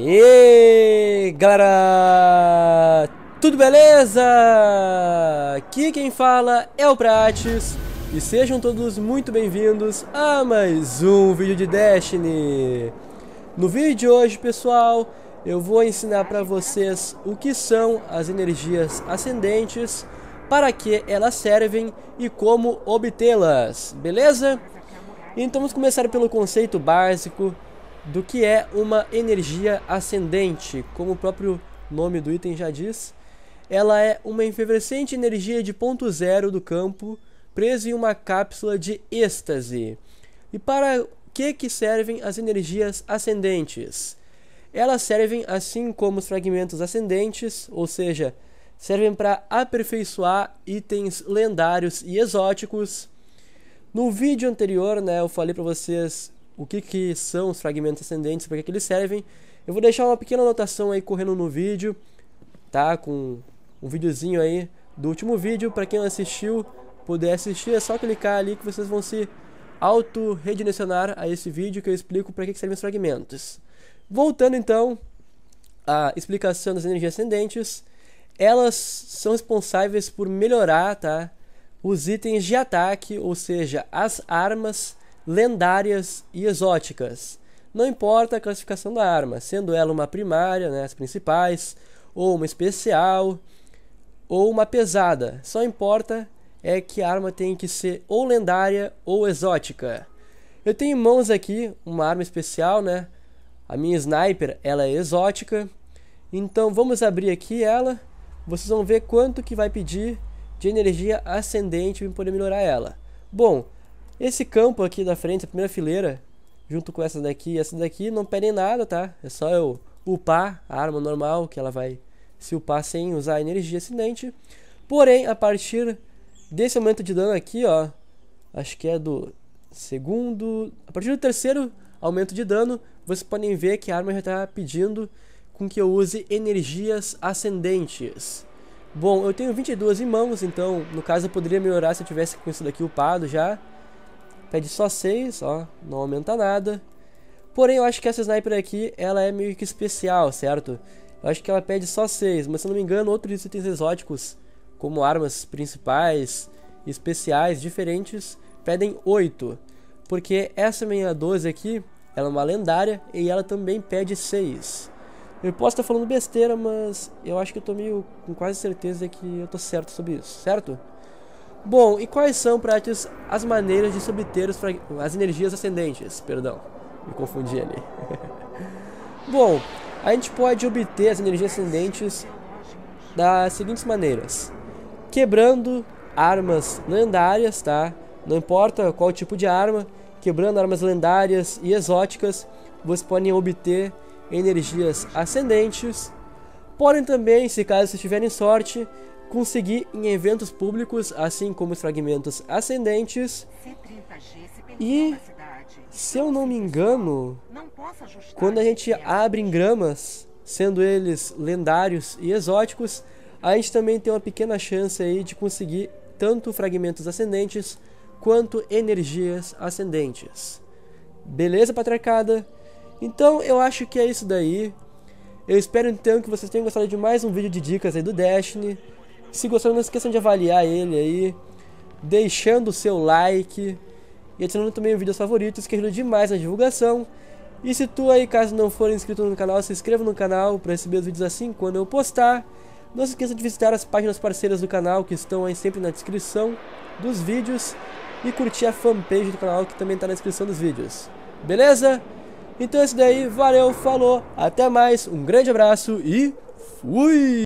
e galera! Tudo beleza? Aqui quem fala é o Prates e sejam todos muito bem-vindos a mais um vídeo de Destiny. No vídeo de hoje, pessoal, eu vou ensinar para vocês o que são as energias ascendentes, para que elas servem e como obtê-las, beleza? Então vamos começar pelo conceito básico do que é uma energia ascendente. Como o próprio nome do item já diz, ela é uma efervescente energia de ponto zero do campo preso em uma cápsula de êxtase. E para que, que servem as energias ascendentes? Elas servem assim como os fragmentos ascendentes, ou seja, servem para aperfeiçoar itens lendários e exóticos. No vídeo anterior, né, eu falei para vocês o que, que são os fragmentos ascendentes, para que, que eles servem. Eu vou deixar uma pequena anotação aí correndo no vídeo, tá? Com um videozinho aí do último vídeo, para quem não assistiu, puder assistir, é só clicar ali que vocês vão se auto-redirecionar a esse vídeo que eu explico para que, que servem os fragmentos. Voltando então à explicação das energias ascendentes, elas são responsáveis por melhorar, tá? Os itens de ataque, ou seja, as armas lendárias e exóticas. Não importa a classificação da arma, sendo ela uma primária, né, as principais, ou uma especial, ou uma pesada. Só importa é que a arma tem que ser ou lendária ou exótica. Eu tenho em mãos aqui uma arma especial, né? A minha sniper, ela é exótica. Então vamos abrir aqui ela. Vocês vão ver quanto que vai pedir de energia ascendente para poder melhorar ela. Bom, esse campo aqui da frente, a primeira fileira, junto com essa daqui e essa daqui, não pedem nada, tá? É só eu upar a arma normal, que ela vai se upar sem usar energia acidente. Porém, a partir desse aumento de dano aqui, ó, acho que é do segundo... A partir do terceiro aumento de dano, vocês podem ver que a arma já está pedindo com que eu use energias ascendentes. Bom, eu tenho 22 em mãos, então no caso eu poderia melhorar se eu tivesse com isso daqui upado já. Pede só 6, ó, não aumenta nada. Porém, eu acho que essa sniper aqui, ela é meio que especial, certo? Eu acho que ela pede só 6, mas se eu não me engano, outros itens exóticos, como armas principais, especiais, diferentes, pedem 8. Porque essa minha 12 aqui, ela é uma lendária e ela também pede 6. Eu posso estar falando besteira, mas eu acho que eu tô meio com quase certeza que eu tô certo sobre isso, certo? Bom, e quais são, Pratis, as maneiras de se obter as energias ascendentes? Perdão, me confundi ali. Bom, a gente pode obter as energias ascendentes das seguintes maneiras. Quebrando armas lendárias, tá? Não importa qual tipo de arma, quebrando armas lendárias e exóticas, vocês podem obter energias ascendentes. Podem também, se caso vocês tiverem sorte, conseguir em eventos públicos, assim como os fragmentos ascendentes. E, se eu não me engano, quando a gente abre gramas, sendo eles lendários e exóticos, a gente também tem uma pequena chance aí de conseguir tanto fragmentos ascendentes quanto energias ascendentes. Beleza, patriarcada? Então eu acho que é isso daí. Eu espero então que vocês tenham gostado de mais um vídeo de dicas aí do Destiny. Se gostou, não esqueçam de avaliar ele aí, deixando o seu like e adicionando também vídeos favoritos, que ajuda demais na divulgação. E se tu aí, caso não for inscrito no canal, se inscreva no canal para receber os vídeos assim quando eu postar. Não se esqueça de visitar as páginas parceiras do canal, que estão aí sempre na descrição dos vídeos. E curtir a fanpage do canal, que também está na descrição dos vídeos. Beleza? Então é isso daí, valeu, falou, até mais, um grande abraço e fui!